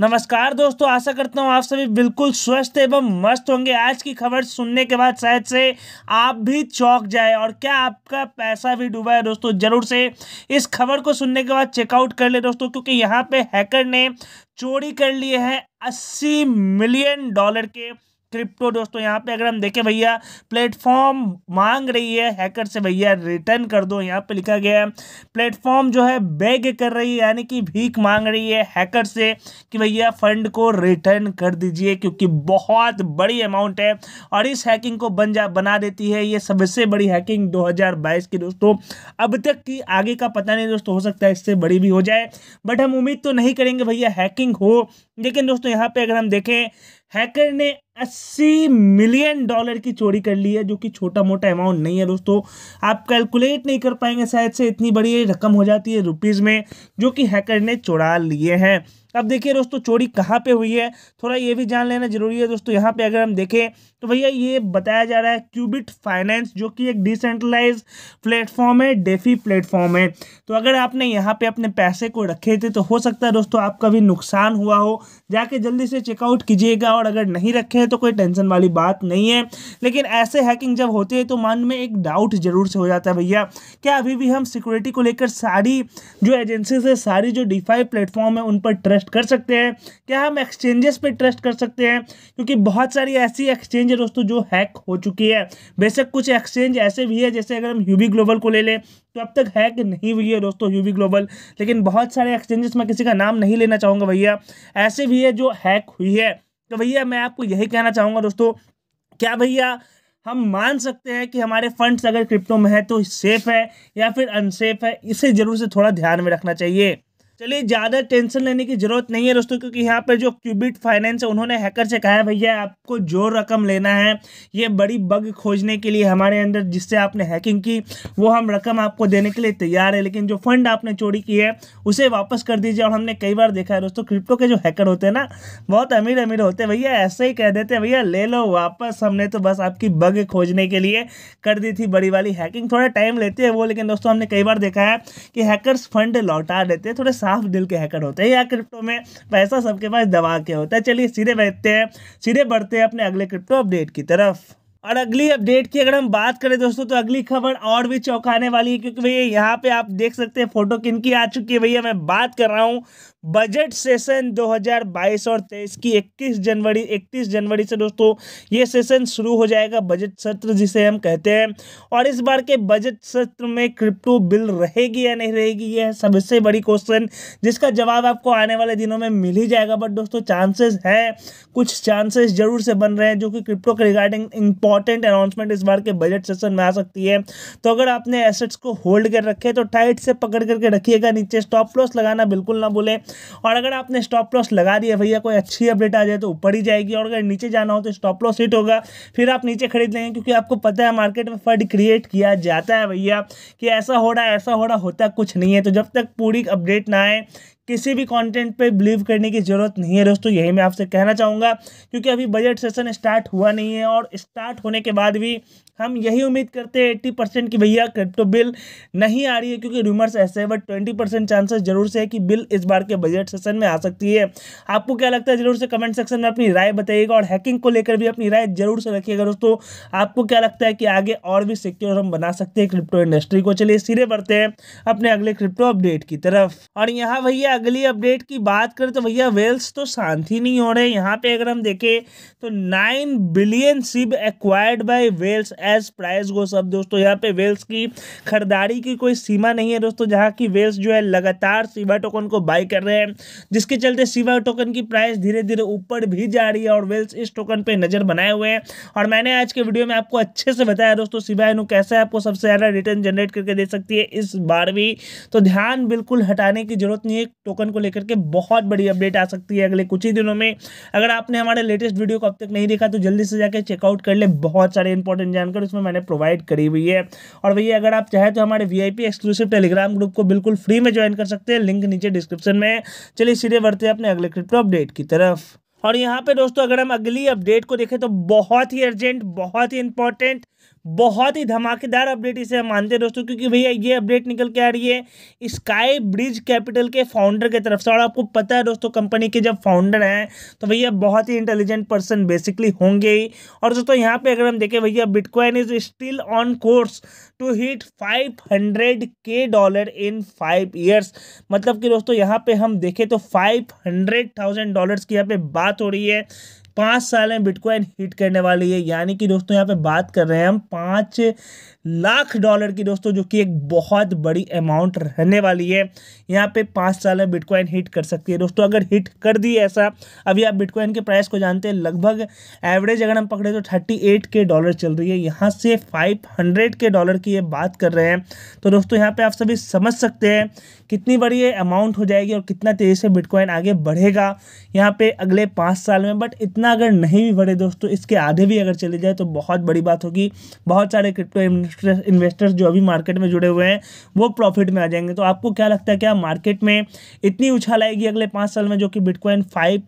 नमस्कार दोस्तों आशा करता हूँ आप सभी बिल्कुल स्वस्थ एवं मस्त होंगे आज की खबर सुनने के बाद शायद से आप भी चौक जाए और क्या आपका पैसा भी डूबा है दोस्तों ज़रूर से इस खबर को सुनने के बाद चेकआउट कर ले दोस्तों क्योंकि यहाँ पे हैकर ने चोरी कर लिए हैं अस्सी मिलियन डॉलर के क्रिप्टो दोस्तों यहाँ पे अगर हम देखें भैया प्लेटफॉर्म मांग रही है हैकर से भैया रिटर्न कर दो यहाँ पे लिखा गया है प्लेटफॉर्म जो है बेग कर रही है यानी कि भीख मांग रही है हैकर से कि भैया फंड को रिटर्न कर दीजिए क्योंकि बहुत बड़ी अमाउंट है और इस हैकिंग को बन जा बना देती है ये सबसे बड़ी हैकिंग दो की दोस्तों अब तक की आगे का पता नहीं दोस्तों हो सकता है इससे बड़ी भी हो जाए बट हम उम्मीद तो नहीं करेंगे भैया हैकिंग हो लेकिन दोस्तों यहाँ पर अगर हम देखें हैकर ने अस्सी मिलियन डॉलर की चोरी कर ली है जो कि छोटा मोटा अमाउंट नहीं है दोस्तों आप कैलकुलेट नहीं कर पाएंगे शायद से इतनी बड़ी रकम हो जाती है रुपीज़ में जो कि हैकर ने चुरा लिए हैं अब देखिए दोस्तों चोरी कहाँ पे हुई है थोड़ा ये भी जान लेना जरूरी है दोस्तों यहाँ पे अगर हम देखें तो भैया ये बताया जा रहा है क्यूबिट फाइनेंस जो कि एक डिसेंट्रलाइज प्लेटफॉर्म है डेफी प्लेटफॉर्म है तो अगर आपने यहाँ पे अपने पैसे को रखे थे तो हो सकता है दोस्तों आपका भी नुकसान हुआ हो जाके जल्दी से चेकआउट कीजिएगा और अगर नहीं रखे तो कोई टेंशन वाली बात नहीं है लेकिन ऐसे हैकिंग जब होते हैं तो मन में एक डाउट जरूर से हो जाता है भैया क्या अभी भी हम सिक्योरिटी को लेकर सारी जो एजेंसीज है सारी जो डिफाई प्लेटफॉर्म है उन पर ट्रस्ट कर सकते हैं क्या हम एक्सचेंजेस पर ट्रस्ट कर सकते हैं क्योंकि बहुत सारी ऐसी एक्सचेंज है दोस्तों जो हैक हो चुकी है बेशक कुछ एक्सचेंज ऐसे भी है जैसे अगर हम यूबी ग्लोबल को ले लें तो अब तक हैक नहीं हुई है दोस्तों यूबी ग्लोबल लेकिन बहुत सारे एक्सचेंजेस मैं किसी का नाम नहीं लेना चाहूँगा भैया ऐसे भी है जो हैक हुई है तो भैया मैं आपको यही कहना चाहूँगा दोस्तों क्या भैया हम मान सकते हैं कि हमारे फंड्स अगर क्रिप्टो में है तो सेफ़ है या फिर अनसेफ है इसे ज़रूर से थोड़ा ध्यान में रखना चाहिए चलिए ज़्यादा टेंशन लेने की ज़रूरत नहीं है दोस्तों क्योंकि यहाँ पर जो क्यूबिट फाइनेंस है उन्होंने हैकर से कहा है भैया आपको जो रकम लेना है ये बड़ी बग खोजने के लिए हमारे अंदर जिससे आपने हैकिंग की वो हम रकम आपको देने के लिए तैयार है लेकिन जो फंड आपने चोरी की है उसे वापस कर दीजिए और हमने कई बार देखा है दोस्तों क्रिप्टो के जो हैकर होते हैं ना बहुत अमीर अमीर होते हैं भैया ऐसे ही कह देते हैं भैया ले लो वापस हमने तो बस आपकी बग खोजने के लिए कर दी थी बड़ी वाली हैकिंग थोड़ा टाइम लेते हैं वो लेकिन दोस्तों हमने कई बार देखा है कि हैकर फंड लौटा देते हैं थोड़े साफ दिल के हैकर होते हैं या क्रिप्टो में पैसा सबके पास दबा के होता है चलिए सीधे बैठते हैं सीधे बढ़ते हैं अपने अगले क्रिप्टो अपडेट की तरफ और अगली अपडेट की अगर हम बात करें दोस्तों तो अगली खबर और भी चौंकाने वाली है क्योंकि भैया यहाँ पे आप देख सकते हैं फोटो किन की आ चुकी है भैया मैं बात कर रहा हूँ बजट सेशन 2022 और 23 की 21 जनवरी 31 जनवरी से दोस्तों ये सेशन शुरू हो जाएगा बजट सत्र जिसे हम कहते हैं और इस बार के बजट सत्र में क्रिप्टो बिल रहेगी या नहीं रहेगी यह सबसे बड़ी क्वेश्चन जिसका जवाब आपको आने वाले दिनों में मिल ही जाएगा बट दोस्तों चांसेस है कुछ चांसेस जरूर से बन रहे हैं जो कि क्रिप्टो के रिगार्डिंग इम्पोर्ट इंपॉर्टेंट अनाउंसमेंट इस बार के बजट सेशन में आ सकती है तो अगर आपने एसेट्स को होल्ड कर रखे तो टाइट से पकड़ करके रखिएगा नीचे स्टॉप लॉस लगाना बिल्कुल ना भूलें और अगर आपने स्टॉप लॉस लगा दिया भैया कोई अच्छी अपडेट आ जाए तो ऊपर ही जाएगी और अगर नीचे जाना हो तो स्टॉप लॉस हिट होगा फिर आप नीचे खरीद लेंगे क्योंकि आपको पता है मार्केट में फंड क्रिएट किया जाता है भैया कि ऐसा हो रहा है ऐसा हो रहा होता कुछ नहीं है तो जब तक पूरी अपडेट ना आए किसी भी कंटेंट पे बिलीव करने की ज़रूरत नहीं है दोस्तों यही मैं आपसे कहना चाहूँगा क्योंकि अभी बजट सेशन स्टार्ट हुआ नहीं है और स्टार्ट होने के बाद भी हम यही उम्मीद करते हैं एट्टी परसेंट कि भैया क्रिप्टो बिल नहीं आ रही है क्योंकि रूमर्स ऐसे हैं बट ट्वेंटी परसेंट चांसेस जरूर से है कि बिल इस बार के बजट सेशन में आ सकती है आपको क्या लगता है जरूर से कमेंट सेक्शन में अपनी राय बताइएगा और हैकिंग को लेकर भी अपनी राय जरूर से रखिएगा दोस्तों आपको क्या लगता है कि आगे और भी सिक्योर हम बना सकते हैं क्रिप्टो इंडस्ट्री को चलिए सीधे बढ़ते हैं अपने अगले क्रिप्टो अपडेट की तरफ और यहाँ भैया अगली अपडेट की बात करें तो भैया वेल्स तो शांति नहीं हो रहे यहाँ पे अगर हम देखें तो nine billion SHIB acquired by whales as price go सब दोस्तों यहाँ पे वेल्स की खरीदारी की कोई सीमा नहीं है दोस्तों जहाँ की वेल्स जो है लगातार सीवा टोकन को बाई कर रहे हैं जिसके चलते सीवा टोकन की प्राइस धीरे धीरे ऊपर भी जा रही है और वेल्स इस टोकन पर नज़र बनाए हुए हैं और मैंने आज के वीडियो में आपको अच्छे से बताया दोस्तों सिवा इनू कैसे आपको सबसे ज़्यादा रिटर्न जनरेट करके दे सकती है इस बार भी तो ध्यान बिल्कुल हटाने की जरूरत नहीं है टोकन को लेकर के बहुत बड़ी अपडेट आ सकती है अगले कुछ ही दिनों में अगर आपने हमारे लेटेस्ट वीडियो को अब तक नहीं देखा तो जल्दी से जाकर चेकआउट कर ले बहुत सारे इंपॉर्टेंट जानकारी उसमें मैंने प्रोवाइड करी हुई है और भैया अगर आप चाहे तो हमारे वी एक्सक्लूसिव टेलीग्राम ग्रुप को बिल्कुल फ्री में ज्वाइन कर सकते हैं लिंक नीचे डिस्क्रिप्शन में चलिए सीधे बढ़ते हैं अपने अगले क्रिप्टो अपडेट की तरफ और यहाँ पे दोस्तों अगर हम अगली अपडेट को देखें तो बहुत ही अर्जेंट बहुत ही इंपॉर्टेंट बहुत ही धमाकेदार अपडेट इसे मानते हैं दोस्तों क्योंकि भैया ये अपडेट निकल के आ रही है स्काई ब्रिज कैपिटल के फाउंडर की तरफ से और आपको पता है दोस्तों कंपनी के जब फाउंडर हैं तो भैया बहुत ही इंटेलिजेंट पर्सन बेसिकली होंगे ही और दोस्तों यहाँ पे अगर हम देखें भैया bitcoin is still on course to hit five hundred K dollar in five years मतलब कि दोस्तों यहाँ पर हम देखें तो फाइव हंड्रेड थाउजेंड की यहाँ पे बात हो रही है पाँच साल में बिटकॉइन हिट करने वाली है यानी कि दोस्तों यहाँ पे बात कर रहे हैं हम पाँच लाख डॉलर की दोस्तों जो कि एक बहुत बड़ी अमाउंट रहने वाली है यहाँ पे पाँच साल में बिटकॉइन हिट कर सकती है दोस्तों अगर हिट कर दी ऐसा अभी आप बिटकॉइन के प्राइस को जानते हैं लगभग एवरेज अगर हम पकड़े तो थर्टी एट के डॉलर चल रही है यहाँ से फाइव हंड्रेड के डॉलर की ये बात कर रहे हैं तो दोस्तों यहाँ पर आप सभी समझ सकते हैं कितनी बड़ी ये अमाउंट हो जाएगी और कितना तेज़ी से बिटकॉइन आगे बढ़ेगा यहाँ पर अगले पाँच साल में बट इतना अगर नहीं भी बढ़े दोस्तों इसके आधे भी अगर चले जाए तो बहुत बड़ी बात होगी बहुत सारे क्रिप्टो इन्वेस्टर्स जो अभी मार्केट में जुड़े हुए हैं वो प्रॉफिट में आ जाएंगे तो आपको क्या लगता है क्या मार्केट में इतनी उछाल आएगी अगले पाँच साल में जो कि बिटकॉइन फाइव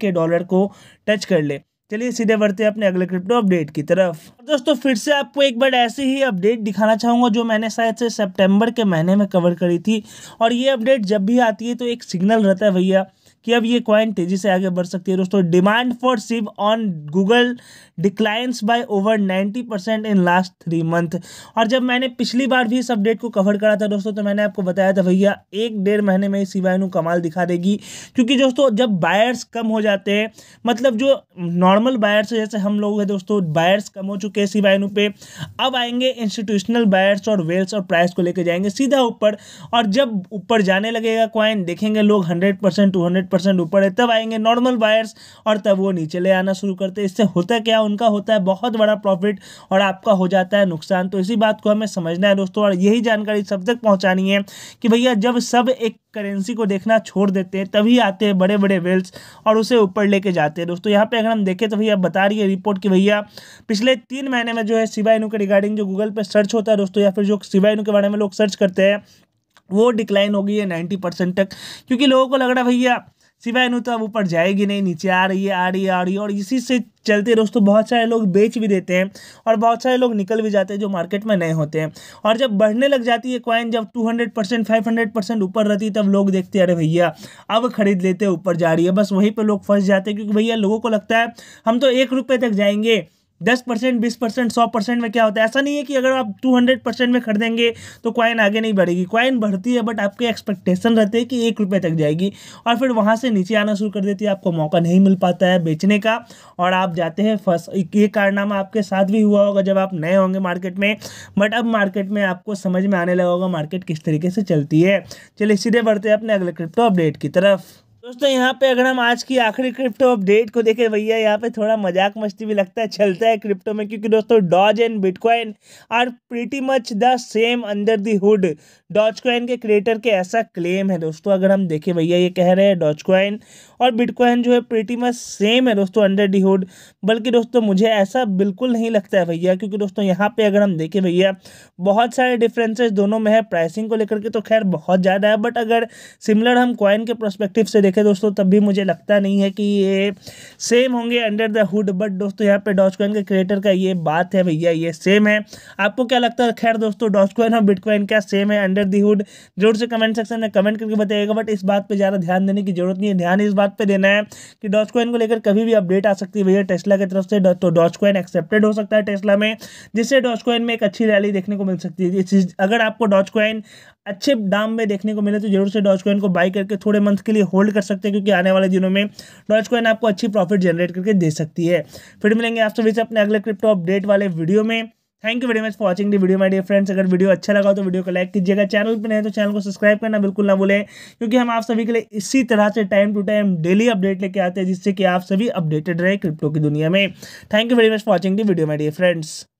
के डॉलर को टच कर ले चलिए सीधे बढ़ते हैं अपने अगले क्रिप्टो अपडेट की तरफ दोस्तों फिर से आपको एक बार ऐसी ही अपडेट दिखाना चाहूँगा जो मैंने शायद से सितंबर के महीने में कवर करी थी और ये अपडेट जब भी आती है तो एक सिग्नल रहता है भैया कि अब ये क्वाइन तेजी से आगे बढ़ सकती है दोस्तों demand for SHIB on Google declines by over 90 percent in last three month और जब मैंने पिछली बार भी इस अपडेट को कवर करा था दोस्तों तो मैंने आपको बताया था भैया एक डेढ़ महीने में सिवायनु कमाल दिखा देगी क्योंकि दोस्तों जब बायर्स कम हो जाते हैं मतलब जो नॉर्मल बायर्स जैसे हम लोग हैं दोस्तों बायर्स कम हो चुके हैं सिवाइनू पे अब आएंगे इंस्टीट्यूशनल बायर्स और वेल्स और प्राइस को लेकर जाएंगे सीधा ऊपर और जब ऊपर जाने लगेगा कॉइन देखेंगे लोग hundred percent two hundred percent ऊपर है तब आएंगे नॉर्मल बायर्स और तब वो नीचे ले आना शुरू करते हैं इससे होता है क्या उनका होता है बहुत बड़ा प्रॉफिट और आपका हो जाता है नुकसान तो इसी बात को हमें समझना है दोस्तों और यही जानकारी सब तक पहुँचानी है कि भैया जब सब एक करेंसी को देखना छोड़ देते हैं तभी आते हैं बड़े बड़े वेल्स और उसे ऊपर लेके जाते हैं दोस्तों यहाँ पे अगर हम देखें तो भैया बता रही है रिपोर्ट कि भैया पिछले तीन महीने में जो है सिवाइनू के रिगार्डिंग जो गूगल पे सर्च होता है दोस्तों या फिर जो सिवाइनू के बारे में लोग सर्च करते हैं वो डिक्लाइन हो गई है नाइन्टी परसेंट तक क्योंकि लोगों को लग रहा भैया सिवाय नू तो अब ऊपर जाएगी नहीं नीचे आ रही है आ रही है आ रही है और इसी से चलते दोस्तों बहुत सारे लोग बेच भी देते हैं और बहुत सारे लोग निकल भी जाते हैं जो मार्केट में नए होते हैं और जब बढ़ने लग जाती है कॉइन जब 200 परसेंट फाइव परसेंट ऊपर रहती है तब लोग देखते हैं अरे भैया अब खरीद लेते हैं ऊपर जा रही है बस वहीं पर लोग फंस जाते हैं क्योंकि भैया लोगों को लगता है हम तो एक रुपये तक जाएंगे दस परसेंट बीस परसेंट सौ परसेंट में क्या होता है ऐसा नहीं है कि अगर आप टू हंड्रेड परसेंट में खरीदेंगे तो कॉइन आगे नहीं बढ़ेगी कॉइन बढ़ती है बट आपके एक्सपेक्टेशन रहते हैं कि एक रुपये तक जाएगी और फिर वहाँ से नीचे आना शुरू कर देती है आपको मौका नहीं मिल पाता है बेचने का और आप जाते हैं फर्स्ट ये कारनामा आपके साथ भी हुआ होगा जब आप नए होंगे मार्केट में बट अब मार्केट में आपको समझ में आने लगा होगा मार्केट किस तरीके से चलती है चलिए सीधे बढ़ते हैं अपने अगले क्रिप्टो अपडेट की तरफ दोस्तों यहाँ पे अगर हम आज की आखिरी क्रिप्टो अपडेट को देखें भैया यहाँ पे थोड़ा मजाक मस्ती भी लगता है चलता है क्रिप्टो में क्योंकि दोस्तों Doge and bitcoin are pretty much the same under the hood Dogecoin के क्रिएटर के ऐसा क्लेम है दोस्तों अगर हम देखें भैया ये कह रहे हैं डॉज कॉइन और बिटकॉइन जो है प्रीटी मच सेम है दोस्तों अंडर दी हुड बल्कि दोस्तों मुझे ऐसा बिल्कुल नहीं लगता है भैया क्योंकि दोस्तों यहाँ पर अगर हम देखें भैया बहुत सारे डिफ्रेंसेज दोनों में है प्राइसिंग को लेकर के तो खैर बहुत ज़्यादा है बट अगर सिमिलर हम कॉइन के प्रोस्पेक्टिव से देखे दोस्तों तब भी मुझे लगता नहीं है कि ये सेम होंगे अंडर द हुड बट दोस्तों यहाँ पे डॉचकॉइन के क्रिएटर का ये बात है भैया ये सेम है आपको क्या लगता है खैर दोस्तों डॉचकॉइन और बिटकॉइन क्या सेम है अंडर दी हुड जरूर से कमेंट सेक्शन में कमेंट करके बताइएगा बट इस बात पर ज़्यादा ध्यान देने की जरूरत नहीं है ध्यान इस बात पर देना है कि डॉचकॉइन को लेकर कभी भी अपडेट आ सकती है भैया टेस्ला की तरफ से तो डॉचकॉइन एक्सेप्टेड हो सकता है टेस्ला में जिससे डॉचकॉइन में एक अच्छी रैली देखने को मिल सकती है अगर आपको डॉचकॉइन अच्छे दाम में देखने को मिले तो जरूर से डॉज कॉइन को बाई करके थोड़े मंथ के लिए होल्ड कर सकते हैं क्योंकि आने वाले दिनों में डॉज कॉइन आपको अच्छी प्रॉफिट जनरेट करके दे सकती है फिर मिलेंगे आप सभी से अपने अगले क्रिप्टो अपडेट वाले वीडियो में thank you very much for watching the video my dear friends अगर वीडियो अच्छा लगा तो वीडियो को लाइक कीजिएगा चैनल पर नहीं तो चैनल को सब्सक्राइब करना बिल्कुल ना भूलें क्योंकि हम आप सभी के लिए इसी तरह से time to time daily update लेके आते हैं जिससे कि आप सभी अपडेटेड रहे क्रिप्टो की दुनिया में thank you very much for watching the video dear friends